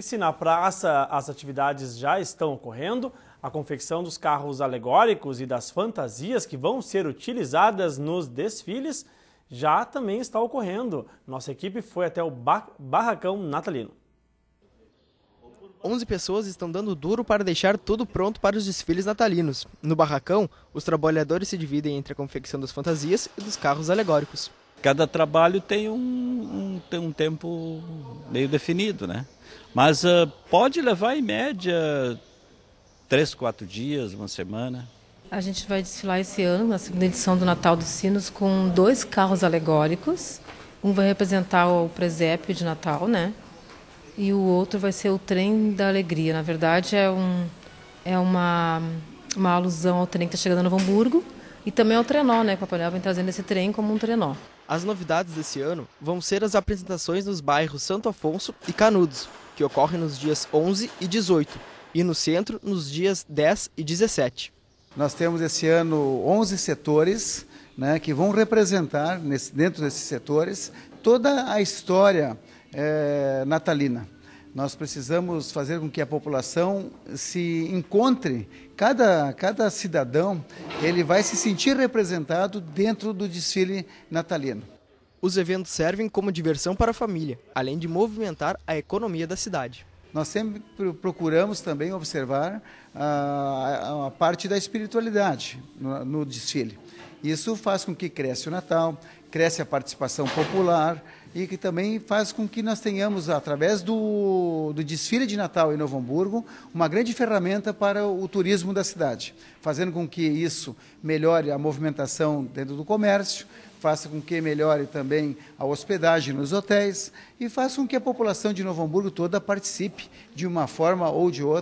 Se na praça as atividades já estão ocorrendo, a confecção dos carros alegóricos e das fantasias que vão ser utilizadas nos desfiles já também está ocorrendo. Nossa equipe foi até o barracão natalino. 11 pessoas estão dando duro para deixar tudo pronto para os desfiles natalinos. No barracão, os trabalhadores se dividem entre a confecção das fantasias e dos carros alegóricos. Cada trabalho tem um, um, tem um tempo meio definido, né? Mas uh, pode levar em média três, quatro dias, uma semana. A gente vai desfilar esse ano, na segunda edição do Natal dos Sinos, com dois carros alegóricos. Um vai representar o presépio de Natal, né? E o outro vai ser o trem da alegria. Na verdade, é, um, é uma, uma alusão ao trem que está chegando no Hamburgo e também ao é trenó, né? O Papai Noel vem trazendo esse trem como um trenó. As novidades desse ano vão ser as apresentações nos bairros Santo Afonso e Canudos, que ocorre nos dias 11 e 18, e no centro nos dias 10 e 17. Nós temos esse ano 11 setores né, que vão representar, nesse, dentro desses setores, toda a história é, natalina. Nós precisamos fazer com que a população se encontre, cada, cada cidadão ele vai se sentir representado dentro do desfile natalino. Os eventos servem como diversão para a família, além de movimentar a economia da cidade. Nós sempre procuramos também observar ah, a, a, parte da espiritualidade no, no desfile. Isso faz com que cresça o Natal, cresce a participação popular e que também faz com que nós tenhamos, através do, do desfile de Natal em Novo Hamburgo, uma grande ferramenta para o turismo da cidade, fazendo com que isso melhore a movimentação dentro do comércio, faça com que melhore também a hospedagem nos hotéis e faça com que a população de Novo Hamburgo toda participe de uma forma ou de outra.